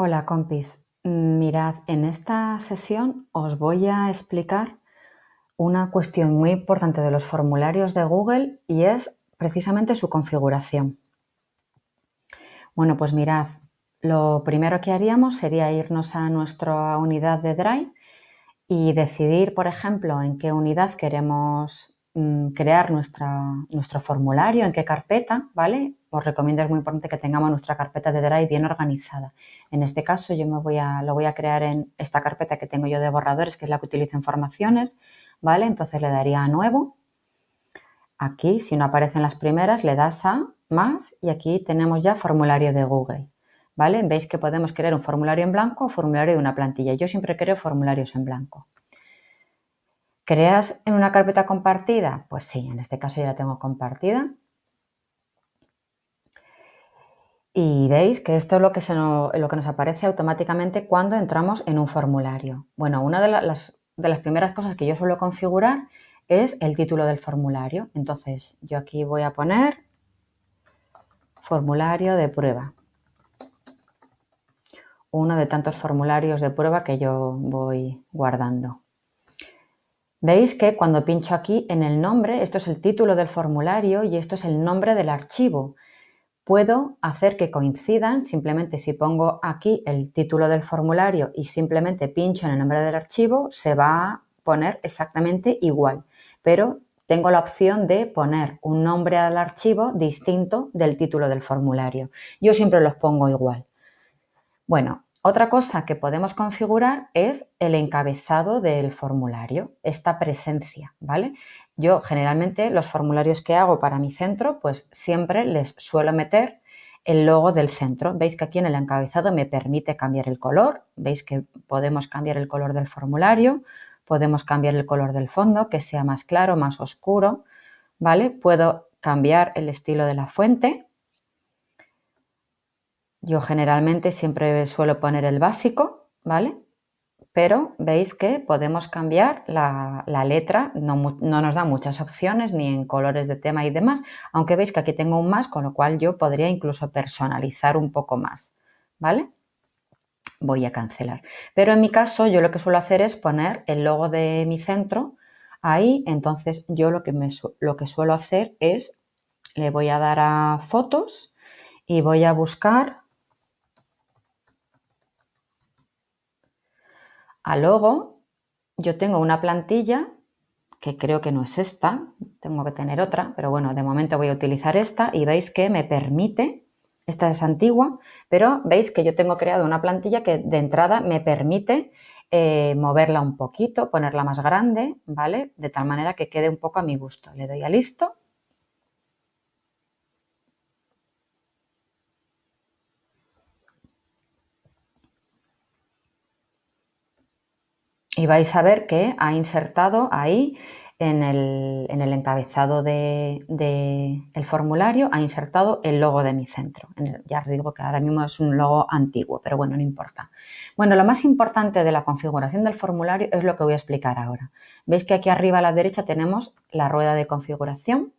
Hola compis, mirad, en esta sesión os voy a explicar una cuestión muy importante de los formularios de Google y es precisamente su configuración. Bueno, pues mirad, lo primero que haríamos sería irnos a nuestra unidad de Drive y decidir, por ejemplo, en qué unidad queremos Mm, crear nuestra, nuestro formulario, en qué carpeta, ¿vale? Os recomiendo, es muy importante que tengamos nuestra carpeta de Drive bien organizada. En este caso, yo me voy a, lo voy a crear en esta carpeta que tengo yo de borradores, que es la que utilizo en formaciones, ¿vale? Entonces le daría a nuevo. Aquí, si no aparecen las primeras, le das a más y aquí tenemos ya formulario de Google, ¿vale? Veis que podemos crear un formulario en blanco o formulario de una plantilla. Yo siempre creo formularios en blanco. ¿Creas en una carpeta compartida? Pues sí, en este caso ya la tengo compartida. Y veis que esto es lo que, nos, lo que nos aparece automáticamente cuando entramos en un formulario. Bueno, una de las primeras cosas que yo suelo configurar es el título del formulario. Entonces, yo aquí voy a poner formulario de prueba. Uno de tantos formularios de prueba que yo voy guardando. Veis que cuando pincho aquí en el nombre, esto es el título del formulario y esto es el nombre del archivo. Puedo hacer que coincidan, simplemente si pongo aquí el título del formulario y simplemente pincho en el nombre del archivo, se va a poner exactamente igual, pero tengo la opción de poner un nombre al archivo distinto del título del formulario. Yo siempre los pongo igual. Bueno, otra cosa que podemos configurar es el encabezado del formulario, esta presencia, ¿vale? Yo generalmente los formularios que hago para mi centro, pues siempre les suelo meter el logo del centro. Veis que aquí en el encabezado me permite cambiar el color, veis que podemos cambiar el color del formulario, podemos cambiar el color del fondo, que sea más claro, más oscuro, ¿vale? Puedo cambiar el estilo de la fuente, yo generalmente siempre suelo poner el básico, ¿vale? Pero veis que podemos cambiar la, letra, no, nos da muchas opciones ni en colores de tema y demás, aunque veis que aquí tengo un más, con lo cual yo podría incluso personalizar un poco más, ¿vale? Voy a cancelar. Pero en mi caso yo lo que suelo hacer es poner el logo de mi centro ahí, entonces yo lo que, me, lo que suelo hacer es, le voy a dar a fotos y voy a buscar a logo, yo tengo una plantilla que creo que no es esta, tengo que tener otra, pero bueno, de momento voy a utilizar esta y veis que me permite, esta es antigua, pero veis que yo tengo creado una plantilla que de entrada me permite eh, moverla un poquito, ponerla más grande, ¿vale? De tal manera que quede un poco a mi gusto. Le doy a listo Y vais a ver que ha insertado ahí en el, encabezado del de, el formulario, ha insertado el logo de mi centro. ya os digo que ahora mismo es un logo antiguo, pero bueno, no importa. Bueno, lo más importante de la configuración del formulario es lo que voy a explicar ahora. Veis que aquí arriba a la derecha tenemos la rueda de configuración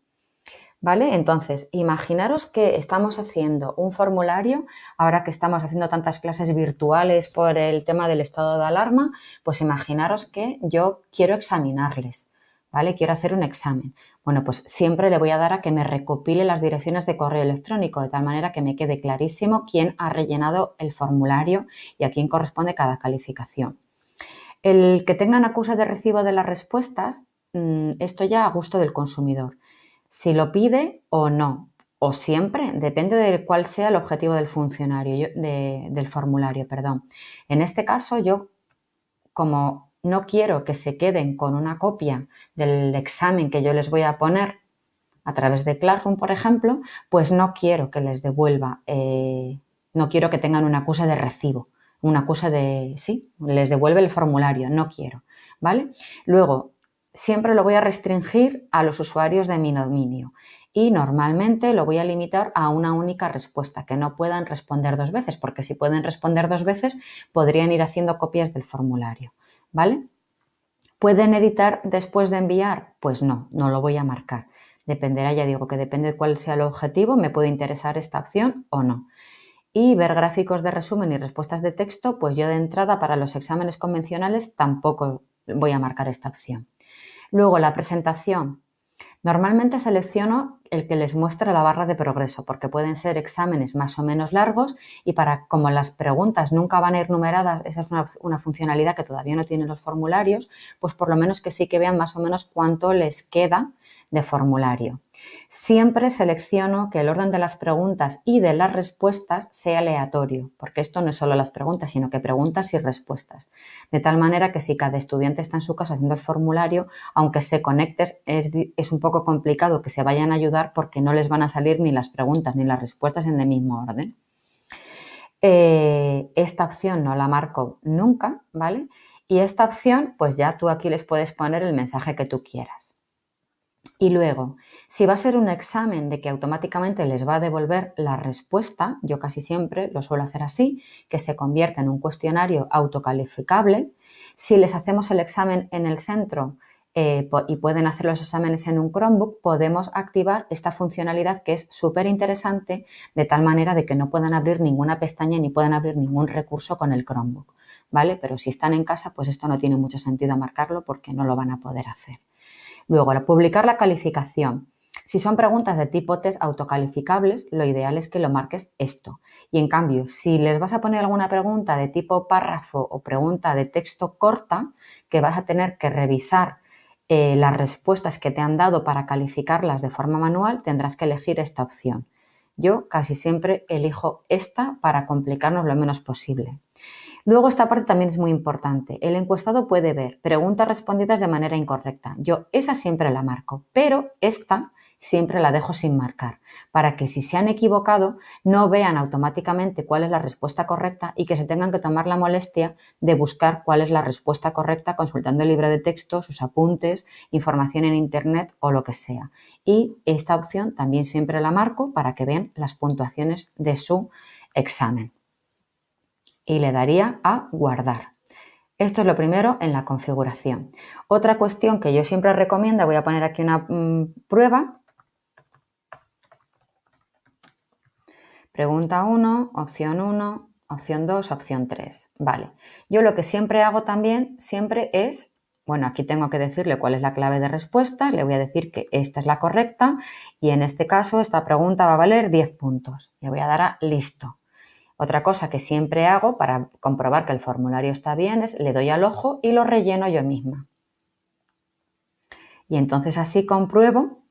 ¿Vale? Entonces, imaginaros que estamos haciendo un formulario, ahora que estamos haciendo tantas clases virtuales por el tema del estado de alarma, pues imaginaros que yo quiero examinarles, ¿vale? Quiero hacer un examen. Bueno, pues siempre le voy a dar a que me recopile las direcciones de correo electrónico, de tal manera que me quede clarísimo quién ha rellenado el formulario y a quién corresponde cada calificación. El que tengan acusa de recibo de las respuestas, mm, esto ya a gusto del consumidor si lo pide o no, o siempre, depende de cuál sea el objetivo del funcionario, del formulario, perdón. En este caso, yo, como no quiero que se queden con una copia del examen que yo les voy a poner a través de Classroom, por ejemplo, pues no quiero que les devuelva, eh, no quiero que tengan una acusa de recibo, una acusa de, sí, les devuelve el formulario, no quiero, ¿vale? Luego, siempre lo voy a restringir a los usuarios de mi dominio y normalmente lo voy a limitar a una única respuesta, que no puedan responder dos veces, porque si pueden responder dos veces podrían ir haciendo copias del formulario, ¿vale? ¿Pueden editar después de enviar? Pues no, no lo voy a marcar. Dependerá, ya digo, que depende de cuál sea el objetivo, me puede interesar esta opción o no. Y ver gráficos de resumen y respuestas de texto, pues yo de entrada para los exámenes convencionales tampoco voy a marcar esta opción. Luego la presentación. Normalmente selecciono el que les muestra la barra de progreso, porque pueden ser exámenes más o menos largos y para como las preguntas nunca van a ir numeradas, esa es una, una, funcionalidad que todavía no tienen los formularios, pues por lo menos que sí que vean más o menos cuánto les queda de formulario. Siempre selecciono que el orden de las preguntas y de las respuestas sea aleatorio, porque esto no es solo las preguntas, sino que preguntas y respuestas. De tal manera que si cada estudiante está en su casa haciendo el formulario, aunque se conectes, es, un poco complicado que se vayan a ayudar porque no les van a salir ni las preguntas ni las respuestas en el mismo orden. Eh, esta opción no la marco nunca, ¿vale? Y esta opción, pues ya tú aquí les puedes poner el mensaje que tú quieras. Y luego, si va a ser un examen de que automáticamente les va a devolver la respuesta, yo casi siempre lo suelo hacer así, que se convierta en un cuestionario autocalificable. Si les hacemos el examen en el centro eh, y pueden hacer los exámenes en un Chromebook, podemos activar esta funcionalidad que es súper interesante, de tal manera de que no puedan abrir ninguna pestaña ni puedan abrir ningún recurso con el Chromebook. ¿Vale? Pero si están en casa, pues esto no tiene mucho sentido marcarlo porque no lo van a poder hacer. Luego, publicar la calificación, si son preguntas de tipo test autocalificables, lo ideal es que lo marques esto. Y en cambio, si les vas a poner alguna pregunta de tipo párrafo o pregunta de texto corta, que vas a tener que revisar eh, las respuestas que te han dado para calificarlas de forma manual, tendrás que elegir esta opción. Yo casi siempre elijo esta para complicarnos lo menos posible. Luego esta parte también es muy importante. El encuestado puede ver preguntas respondidas de manera incorrecta. Yo esa siempre la marco, pero esta siempre la dejo sin marcar, para que si se han equivocado no vean automáticamente cuál es la respuesta correcta y que se tengan que tomar la molestia de buscar cuál es la respuesta correcta consultando el libro de texto, sus apuntes, información en Internet o lo que sea. Y esta opción también siempre la marco para que vean las puntuaciones de su examen y le daría a guardar. Esto es lo primero en la configuración. Otra cuestión que yo siempre recomiendo, voy a poner aquí una mm, prueba. Pregunta 1, opción 1, opción 2, opción 3. Vale. Yo lo que siempre hago también, siempre es, bueno, aquí tengo que decirle cuál es la clave de respuesta, le voy a decir que esta es la correcta y en este caso esta pregunta va a valer 10 puntos. Le voy a dar a listo. Otra cosa que siempre hago para comprobar que el formulario está bien es le doy al ojo y lo relleno yo misma. Y entonces así compruebo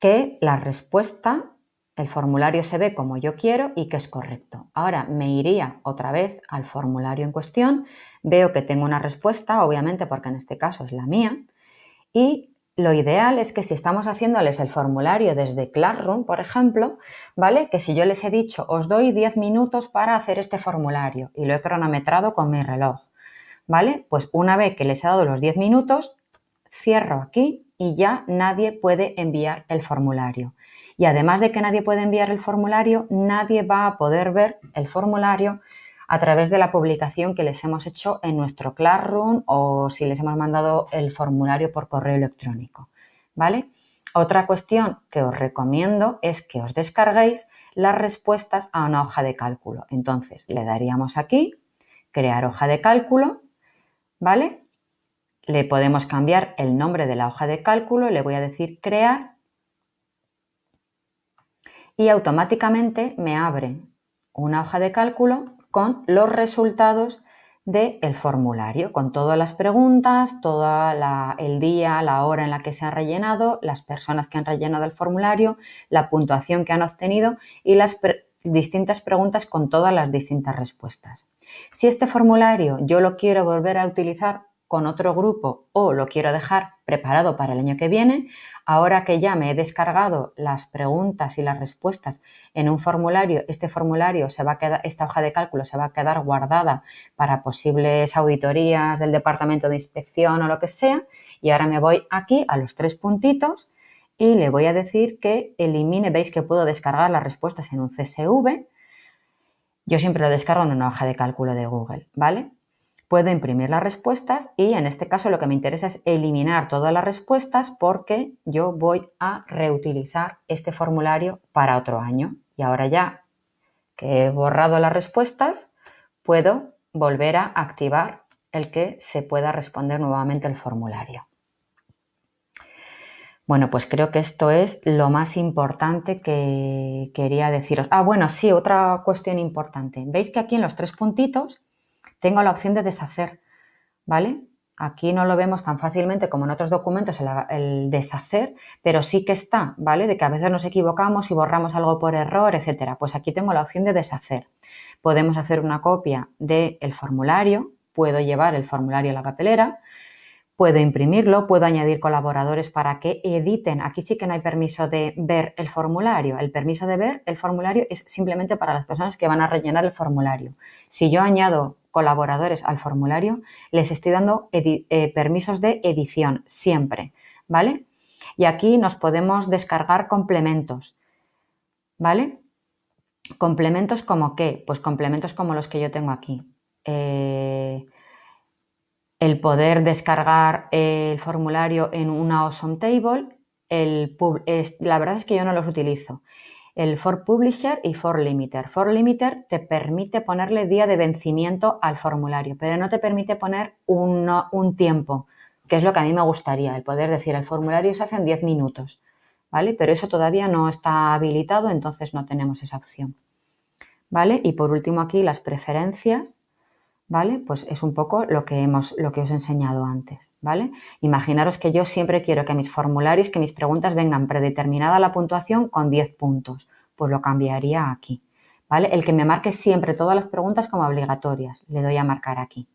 que la respuesta, el formulario se ve como yo quiero y que es correcto. Ahora me iría otra vez al formulario en cuestión, veo que tengo una respuesta, obviamente porque en este caso es la mía, y lo ideal es que si estamos haciéndoles el formulario desde Classroom, por ejemplo, ¿vale? Que si yo les he dicho, os doy 10 minutos para hacer este formulario y lo he cronometrado con mi reloj, ¿vale? Pues una vez que les he dado los 10 minutos, cierro aquí y ya nadie puede enviar el formulario. Y además de que nadie puede enviar el formulario, nadie va a poder ver el formulario a través de la publicación que les hemos hecho en nuestro Classroom o si les hemos mandado el formulario por correo electrónico. ¿Vale? Otra cuestión que os recomiendo es que os descarguéis las respuestas a una hoja de cálculo. Entonces, le daríamos aquí, crear hoja de cálculo, ¿vale? Le podemos cambiar el nombre de la hoja de cálculo, le voy a decir crear y automáticamente me abre una hoja de cálculo con los resultados del el formulario, con todas las preguntas, todo el día, la hora en la que se ha rellenado, las personas que han rellenado el formulario, la puntuación que han obtenido y las distintas preguntas con todas las distintas respuestas. Si este formulario yo lo quiero volver a utilizar con otro grupo o lo quiero dejar preparado para el año que viene, ahora que ya me he descargado las preguntas y las respuestas en un formulario, este formulario se va a quedar, esta hoja de cálculo se va a quedar guardada para posibles auditorías del departamento de inspección o lo que sea, y ahora me voy aquí a los tres puntitos y le voy a decir que elimine, veis que puedo descargar las respuestas en un CSV, yo siempre lo descargo en una hoja de cálculo de Google, ¿vale? puedo imprimir las respuestas y en este caso lo que me interesa es eliminar todas las respuestas porque yo voy a reutilizar este formulario para otro año. Y ahora ya que he borrado las respuestas, puedo volver a activar el que se pueda responder nuevamente el formulario. Bueno, pues creo que esto es lo más importante que quería deciros. Ah, bueno, sí, otra cuestión importante. Veis que aquí en los tres puntitos tengo la opción de deshacer, ¿vale? Aquí no lo vemos tan fácilmente como en otros documentos el, deshacer, pero sí que está, ¿vale? De que a veces nos equivocamos y borramos algo por error, etcétera. Pues aquí tengo la opción de deshacer. Podemos hacer una copia del formulario, puedo llevar el formulario a la papelera, puedo imprimirlo, puedo añadir colaboradores para que editen. Aquí sí que no hay permiso de ver el formulario. El permiso de ver el formulario es simplemente para las personas que van a rellenar el formulario. Si yo añado colaboradores al formulario, les estoy dando eh, permisos de edición siempre, ¿vale? Y aquí nos podemos descargar complementos, ¿vale? Complementos como qué? Pues complementos como los que yo tengo aquí. Eh, el poder descargar el formulario en una awesome table, la verdad es que yo no los utilizo el For Publisher y For Limiter. For Limiter te permite ponerle día de vencimiento al formulario, pero no te permite poner un, tiempo, que es lo que a mí me gustaría, el poder decir el formulario se hace en 10 minutos, ¿vale? Pero eso todavía no está habilitado, entonces no tenemos esa opción, ¿vale? Y por último aquí las preferencias. ¿vale? Pues es un poco lo que hemos, lo que os he enseñado antes, ¿vale? Imaginaros que yo siempre quiero que mis formularios, que mis preguntas vengan predeterminada la puntuación con 10 puntos, pues lo cambiaría aquí, ¿vale? El que me marque siempre todas las preguntas como obligatorias, le doy a marcar aquí.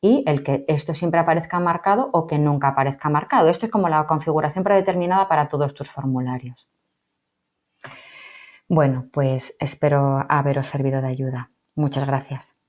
Y el que esto siempre aparezca marcado o que nunca aparezca marcado. Esto es como la configuración predeterminada para todos tus formularios. Bueno, pues espero haberos servido de ayuda. Muchas gracias.